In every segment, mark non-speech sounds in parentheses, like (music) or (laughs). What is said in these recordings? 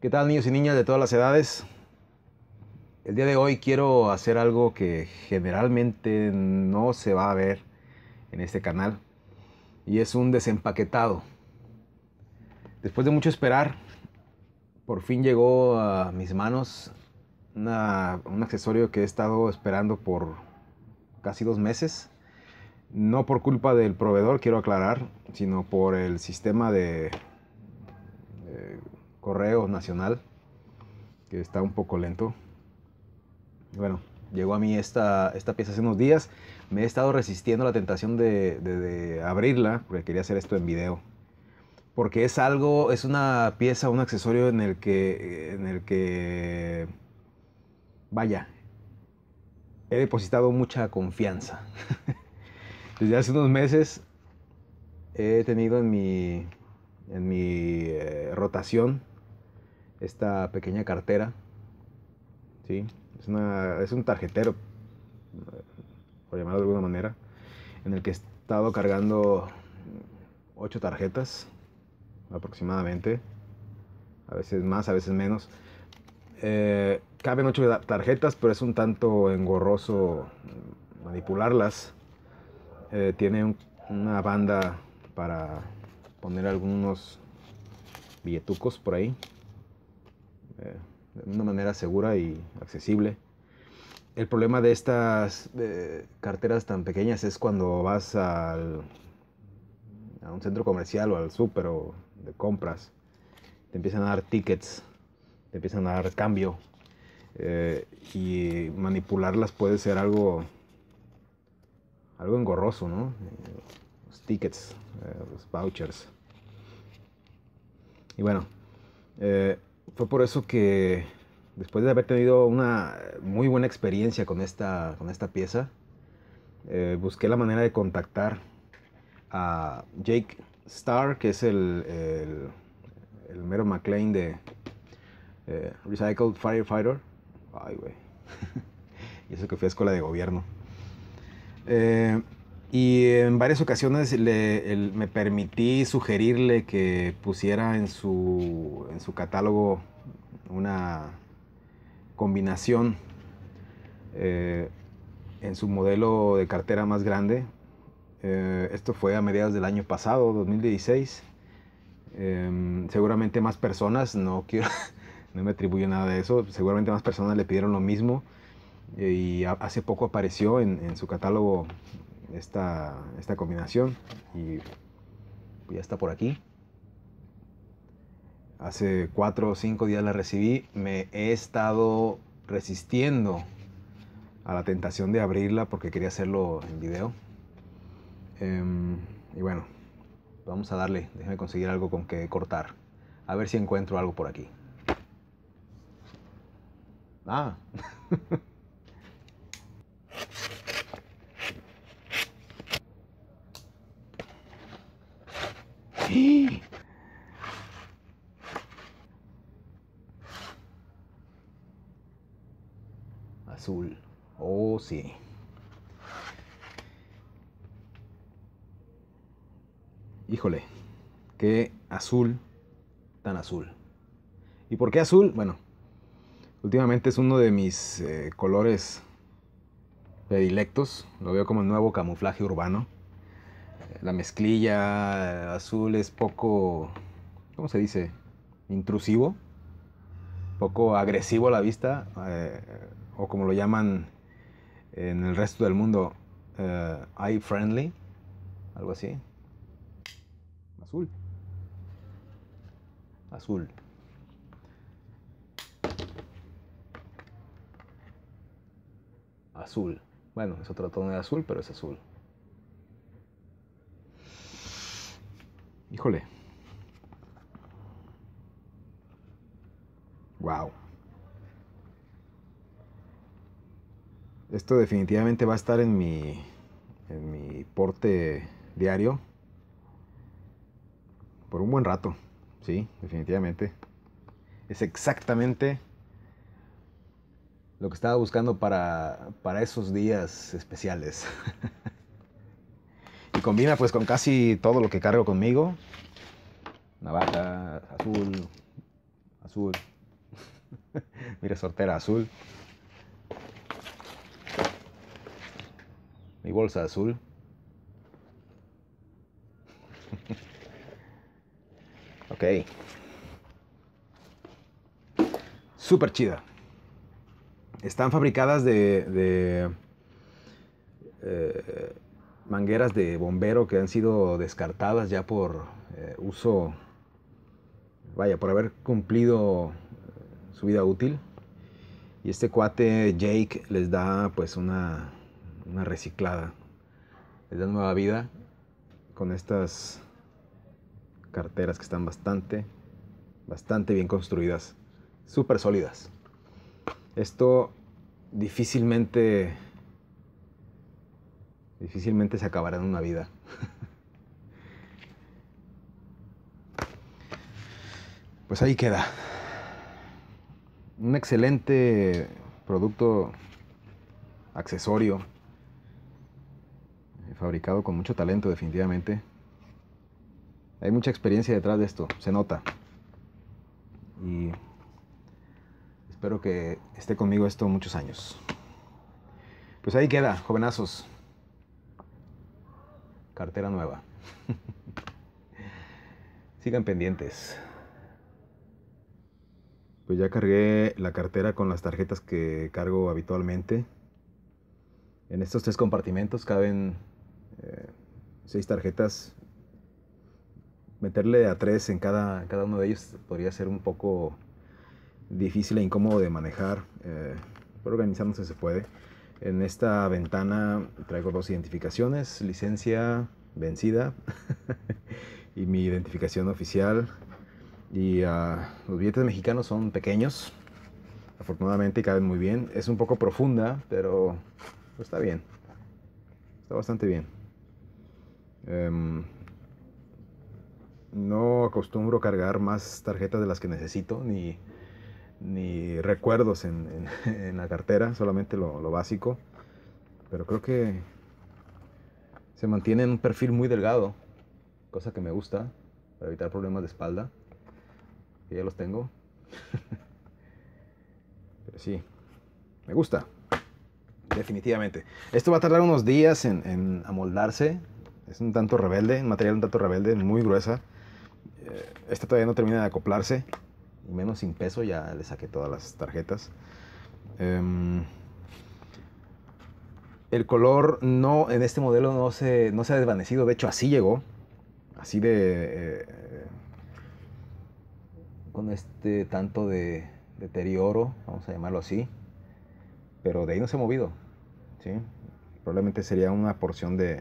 ¿Qué tal niños y niñas de todas las edades? El día de hoy quiero hacer algo que generalmente no se va a ver en este canal y es un desempaquetado. Después de mucho esperar, por fin llegó a mis manos un accesorio que he estado esperando por casi dos meses. No por culpa del proveedor, quiero aclarar, sino por el sistema de correo nacional, que está un poco lento. Bueno, llegó a mí esta, esta pieza hace unos días. Me he estado resistiendo a la tentación de, abrirla, porque quería hacer esto en video. Porque es algo, es una pieza, un accesorio en el que, en el que, vaya, he depositado mucha confianza. (laughs) Desde hace unos meses he tenido en mi, en mi eh, rotación esta pequeña cartera. ¿sí? Es, una, un tarjetero, por llamarlo de alguna manera, en el que he estado cargando ocho tarjetas aproximadamente. A veces más, a veces menos. Eh, caben ocho tarjetas, pero es un tanto engorroso manipularlas. Eh, tiene una banda para poner algunos billetucos por ahí. Eh, de una manera segura y accesible. El problema de estas carteras tan pequeñas es cuando vas al, a un centro comercial o al súper o de compras, te empiezan a dar tickets, te empiezan a dar cambio eh, y manipularlas puede ser algo, algo engorroso, ¿no? Los tickets, eh, los vouchers. Y bueno, eh, fue por eso que después de haber tenido una muy buena experiencia con esta, con esta pieza, eh, busqué la manera de contactar a Jake Starr, que es el, el, mero McLean de eh, Recycled Firefighter. Ay, güey. (laughs) y eso que fui a escuela de gobierno. Eh, y en varias ocasiones me permití sugerirle que pusiera en su, en su catálogo una combinación eh, en su modelo de cartera más grande. Eh, esto fue a mediados del año pasado, 2016. Em, seguramente más personas, no (laughs) no me atribuyo nada de eso, seguramente más personas le pidieron lo mismo eh, y hace poco apareció en, en su catálogo esta, esta combinación y ya está por aquí. Hace cuatro o cinco días la recibí. Me he estado resistiendo a la tentación de abrirla porque quería hacerlo en video. Em, y bueno, vamos a darle. Déjame conseguir algo con que cortar. A ver si encuentro algo por aquí. Ah. (laughs) Azul. Oh, sí. Híjole, qué azul tan azul. ¿Y por qué azul? Bueno, últimamente es uno de mis eh, colores predilectos. Lo veo como el nuevo camuflaje urbano la mezclilla azul es poco, ¿cómo se dice? Intrusivo, poco agresivo a la vista, eh, o como lo llaman en el resto del mundo, eh, eye friendly, algo así. Azul. Azul. Azul. Bueno, es otro tono de azul, pero es azul. Híjole. Wow. Esto definitivamente va a estar en mi en mi porte diario por un buen rato. Sí, definitivamente. Es exactamente lo que estaba buscando para, para esos días especiales. (laughs) Y combina pues con casi todo lo que cargo conmigo. Navaja, azul, azul. (laughs) Mira, sortera azul. Mi bolsa azul. (laughs) ok. Súper chida. Están fabricadas de... de eh, mangueras de bombero que han sido descartadas ya por eh, uso, vaya, por haber cumplido eh, su vida útil. Y este cuate Jake les da pues una, una reciclada, les da nueva vida con estas carteras que están bastante, bastante bien construidas, súper sólidas. Esto difícilmente difícilmente se acabará en una vida. (laughs) Pues ahí queda. Un excelente producto accesorio, eh, fabricado con mucho talento definitivamente. Hay mucha experiencia detrás de esto, se nota. Y espero que esté conmigo esto muchos años. Pues ahí queda, jovenazos cartera nueva. (laughs) Sigan pendientes. Pues ya cargué la cartera con las tarjetas que cargo habitualmente. En estos tres compartimentos caben eh, seis tarjetas. Meterle a tres en cada, uno de ellos podría ser un poco difícil e incómodo de manejar. Eh, pero organizándose se puede. En esta ventana traigo dos identificaciones, licencia vencida (laughs) y mi identificación oficial. Y ah, los billetes mexicanos son pequeños, afortunadamente caben muy bien. Es un poco profunda, pero pues, está bien. Está bastante bien. Em, no acostumbro cargar más tarjetas de las que necesito, ni ni recuerdos (laughs) en, la cartera, solamente lo, básico. Pero creo que se mantiene en un perfil muy delgado, cosa que me gusta para evitar problemas de espalda. Que ya los tengo. (laughs) Pero sí, me gusta. Definitivamente. Esto va a tardar unos días en, en amoldarse. Es un tanto rebelde, material un tanto rebelde, muy gruesa. Eh, esta todavía no termina de acoplarse menos sin peso, ya le saqué todas las tarjetas. Em, el color no, en este modelo no se, no se ha desvanecido, de hecho así llegó, así de... Eh, con este tanto de deterioro, vamos a llamarlo así, pero de ahí no se ha movido, ¿sí? Probablemente sería una porción de,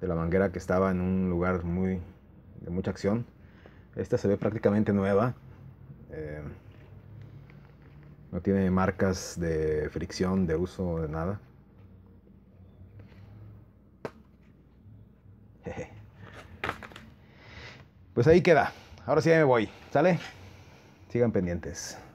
la manguera que estaba en un lugar muy, de mucha acción. Esta se ve prácticamente nueva, eh, no tiene marcas de fricción, de uso, de nada. Pues ahí queda. Ahora sí me voy. ¿Sale? Sigan pendientes.